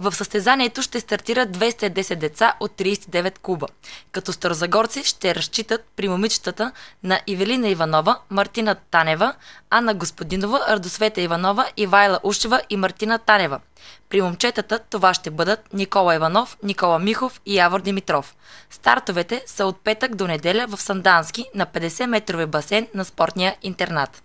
В състезанието ще стартират 210 деца от 39 клуба, като старозагорци ще разчитат при момичетата на Ивелина Иванова, Мартина Танева, Анна Господинова, Радосвета Иванова, Ивайла Ушева и Мартина Танева. При момчетата това ще бъдат Никола Иванов, Никола Михов и Явор Димитров. Стартовете са от петък до неделя в Сандански на 50-метрови басейн на спортния интернат.